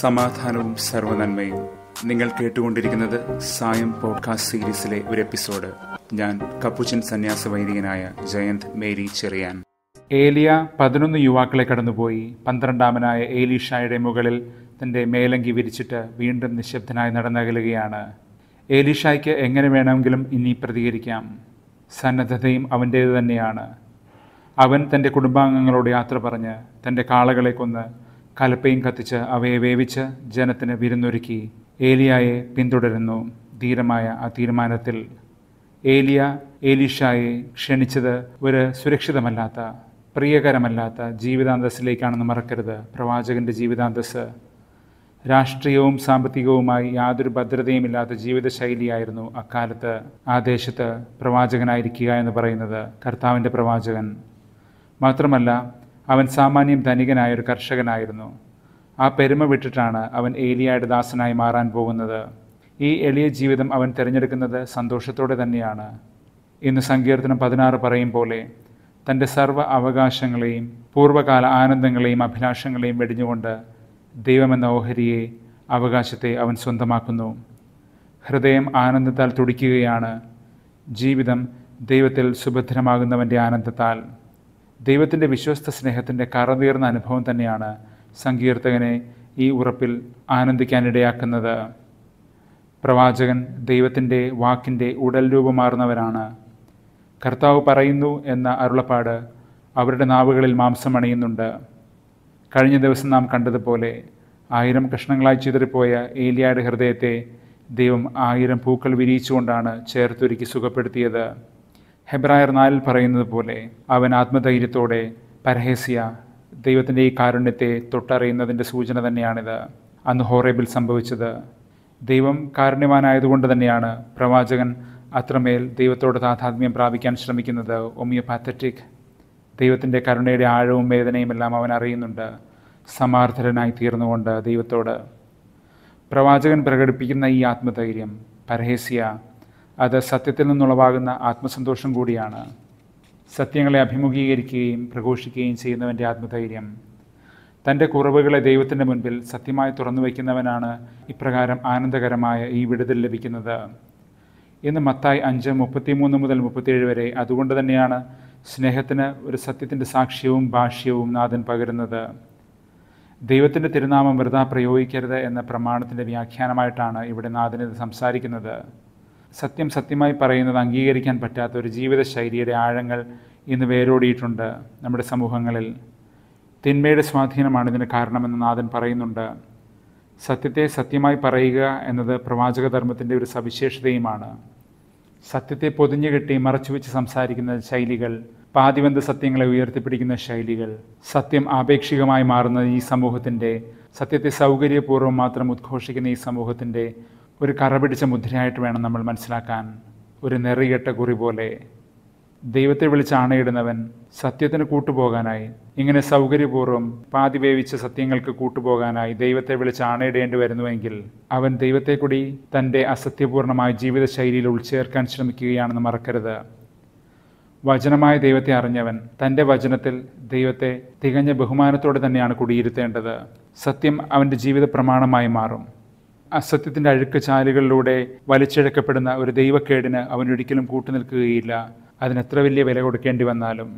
സമാധാനവും സർവനന്മയും നിങ്ങൾ കേട്ടുകൊണ്ടിരിക്കുന്നത് സായം പോഡ്കാസ്റ്റ് സീരീസിലെ ഒരു എപ്പിസോഡ് ഞാൻ കപ്പുച്ചൻ സന്യാസ വൈദികനായ ജയന്ത് മേരി ചെറിയാൻ ഏലിയ പതിനൊന്ന് യുവാക്കളെ കടന്നുപോയി പന്ത്രണ്ടാമനായ ഏലീഷായുടെ മുകളിൽ തൻ്റെ മേലങ്കി വിരിച്ചിട്ട് വീണ്ടും നിശബ്ദനായി നടന്നകലുകയാണ് ഏലീഷായ്ക്ക് എങ്ങനെ വേണമെങ്കിലും ഇനി പ്രതികരിക്കാം സന്നദ്ധതയും അവൻ്റേത് തന്നെയാണ് അവൻ തൻ്റെ കുടുംബാംഗങ്ങളോട് യാത്ര പറഞ്ഞ് തൻ്റെ കാളകളെ കൊന്ന് കലപ്പയും കത്തിച്ച് അവയെ വേവിച്ച് ജനത്തിന് വിരുന്നൊരുക്കി ഏലിയായെ പിന്തുടരുന്നു ധീരമായ ആ തീരുമാനത്തിൽ ഏലിയ ഏലിഷായെ ക്ഷണിച്ചത് ഒരു സുരക്ഷിതമല്ലാത്ത പ്രിയകരമല്ലാത്ത ജീവിതാന്തസ്സിലേക്കാണെന്ന് മറക്കരുത് പ്രവാചകൻ്റെ ജീവിതാന്തസ് രാഷ്ട്രീയവും സാമ്പത്തികവുമായി യാതൊരു ഭദ്രതയുമില്ലാത്ത ജീവിതശൈലിയായിരുന്നു അക്കാലത്ത് ആ ദേശത്ത് പ്രവാചകനായിരിക്കുക എന്ന് പറയുന്നത് കർത്താവിൻ്റെ പ്രവാചകൻ മാത്രമല്ല അവൻ സാമാന്യം ധനികനായ ഒരു കർഷകനായിരുന്നു ആ പെരുമ വിട്ടിട്ടാണ് അവൻ ഏലിയായുടെ ദാസനായി മാറാൻ പോകുന്നത് ഈ എളിയ ജീവിതം അവൻ തിരഞ്ഞെടുക്കുന്നത് സന്തോഷത്തോടെ തന്നെയാണ് ഇന്ന് സങ്കീർത്തനം പതിനാറ് പറയും പോലെ തൻ്റെ സർവ്വ അവകാശങ്ങളെയും പൂർവ്വകാല ആനന്ദങ്ങളെയും അഭിലാഷങ്ങളെയും വെടിഞ്ഞുകൊണ്ട് ദൈവമെന്ന ഓഹരിയെ അവകാശത്തെ അവൻ സ്വന്തമാക്കുന്നു ഹൃദയം ആനന്ദത്താൽ തുടിക്കുകയാണ് ജീവിതം ദൈവത്തിൽ സുഭദ്രമാകുന്നവൻ്റെ ആനന്ദത്താൽ ദൈവത്തിൻ്റെ വിശ്വസ്ത സ്നേഹത്തിൻ്റെ കറതീർന്ന അനുഭവം തന്നെയാണ് സങ്കീർത്തകനെ ഈ ഉറപ്പിൽ ആനന്ദിക്കാനിടയാക്കുന്നത് പ്രവാചകൻ ദൈവത്തിൻ്റെ വാക്കിൻ്റെ ഉടൽ രൂപമാർന്നവരാണ് കർത്താവ് പറയുന്നു എന്ന അരുളപ്പാട് അവരുടെ നാവുകളിൽ മാംസമണിയുന്നുണ്ട് കഴിഞ്ഞ ദിവസം നാം കണ്ടതുപോലെ ആയിരം കഷ്ണങ്ങളായി ചിതറിപ്പോയ ഏലിയാട് ഹൃദയത്തെ ദൈവം ആയിരം പൂക്കൾ വിരിയിച്ചുകൊണ്ടാണ് ചേർത്തൊരുക്കി സുഖപ്പെടുത്തിയത് ഹെബ്രായർ നാലിൽ പറയുന്നത് പോലെ അവൻ ആത്മധൈര്യത്തോടെ പരഹേസ്യ ദൈവത്തിൻ്റെ ഈ കാരുണ്യത്തെ തൊട്ടറിയുന്നതിൻ്റെ സൂചന തന്നെയാണിത് അന്ന് ഹോറേബിൽ സംഭവിച്ചത് ദൈവം കാരുണ്യവാനായതുകൊണ്ട് തന്നെയാണ് പ്രവാചകൻ അത്രമേൽ ദൈവത്തോട് താഥാത്മ്യം പ്രാപിക്കാൻ ശ്രമിക്കുന്നത് ഒമിയോപാത്തറ്റിക് ദൈവത്തിൻ്റെ കരുണയുടെ ആഴവും വേദനയും എല്ലാം അവൻ അറിയുന്നുണ്ട് സമാർത്ഥരനായി തീർന്നുകൊണ്ട് ദൈവത്തോട് പ്രവാചകൻ പ്രകടിപ്പിക്കുന്ന ഈ ആത്മധൈര്യം പരഹേസ്യ അത് സത്യത്തിൽ നിന്നുളവാകുന്ന ആത്മസന്തോഷം കൂടിയാണ് സത്യങ്ങളെ അഭിമുഖീകരിക്കുകയും പ്രഘോഷിക്കുകയും ചെയ്യുന്നവൻ്റെ ആത്മധൈര്യം തൻ്റെ കുറവുകളെ ദൈവത്തിൻ്റെ മുൻപിൽ സത്യമായി തുറന്നു വയ്ക്കുന്നവനാണ് ഇപ്രകാരം ആനന്ദകരമായ ഈ വിടുതൽ ലഭിക്കുന്നത് ഇന്ന് മത്തായി അഞ്ച് മൂന്ന് മുതൽ മുപ്പത്തിയേഴ് വരെ അതുകൊണ്ട് തന്നെയാണ് സ്നേഹത്തിന് ഒരു സത്യത്തിൻ്റെ സാക്ഷ്യവും ഭാഷ്യവും നാഥൻ പകരുന്നത് ദൈവത്തിൻ്റെ തിരുനാമം വെറുതെ പ്രയോഗിക്കരുത് എന്ന പ്രമാണത്തിൻ്റെ വ്യാഖ്യാനമായിട്ടാണ് ഇവിടെ നാഥൻ ഇത് സംസാരിക്കുന്നത് സത്യം സത്യമായി പറയുന്നത് അംഗീകരിക്കാൻ പറ്റാത്ത ഒരു ജീവിതശൈലിയുടെ ആഴങ്ങൾ ഇന്ന് വേരോടിയിട്ടുണ്ട് നമ്മുടെ സമൂഹങ്ങളിൽ തിന്മയുടെ സ്വാധീനമാണ് ഇതിന് കാരണമെന്ന് നാഥൻ പറയുന്നുണ്ട് സത്യത്തെ സത്യമായി പറയുക എന്നത് പ്രവാചക ധർമ്മത്തിൻ്റെ ഒരു സവിശേഷതയുമാണ് സത്യത്തെ പൊതിഞ്ഞു കെട്ടി മറച്ചു വെച്ച് സംസാരിക്കുന്ന ശൈലികൾ പാതിവന്ത സത്യങ്ങളെ ഉയർത്തിപ്പിടിക്കുന്ന ശൈലികൾ സത്യം ആപേക്ഷികമായി മാറുന്ന ഈ സമൂഹത്തിൻ്റെ സത്യത്തെ സൗകര്യപൂർവ്വം മാത്രം ഉദ്ഘോഷിക്കുന്ന ഈ സമൂഹത്തിൻ്റെ ഒരു കറ പിടിച്ച മുദ്രയായിട്ട് വേണം നമ്മൾ മനസ്സിലാക്കാൻ ഒരു നെറികെട്ട കുറി പോലെ ദൈവത്തെ വിളിച്ച് ആണയിടുന്നവൻ സത്യത്തിന് കൂട്ടുപോകാനായി ഇങ്ങനെ സൗകര്യപൂർവ്വം പാതി വേവിച്ച സത്യങ്ങൾക്ക് കൂട്ടുപോകാനായി ദൈവത്തെ വിളിച്ച് ആണയിടേണ്ടി വരുന്നുവെങ്കിൽ അവൻ ദൈവത്തെ കൂടി തൻ്റെ അസത്യപൂർണമായ ജീവിതശൈലിയിൽ ഉൾച്ചേർക്കാൻ ശ്രമിക്കുകയാണെന്ന് മറക്കരുത് വചനമായ ദൈവത്തെ അറിഞ്ഞവൻ തൻ്റെ വചനത്തിൽ ദൈവത്തെ തികഞ്ഞ ബഹുമാനത്തോടെ തന്നെയാണ് കുടിയിരുത്തേണ്ടത് സത്യം അവൻ്റെ ജീവിത പ്രമാണമായി മാറും അസത്യത്തിൻ്റെ അഴുക്ക് ചാലുകളിലൂടെ വലിച്ചിഴക്കപ്പെടുന്ന ഒരു ദൈവക്കേടിന് അവനൊരിക്കലും കൂട്ടുനിൽക്കുകയില്ല അതിനെത്ര വലിയ വില കൊടുക്കേണ്ടി വന്നാലും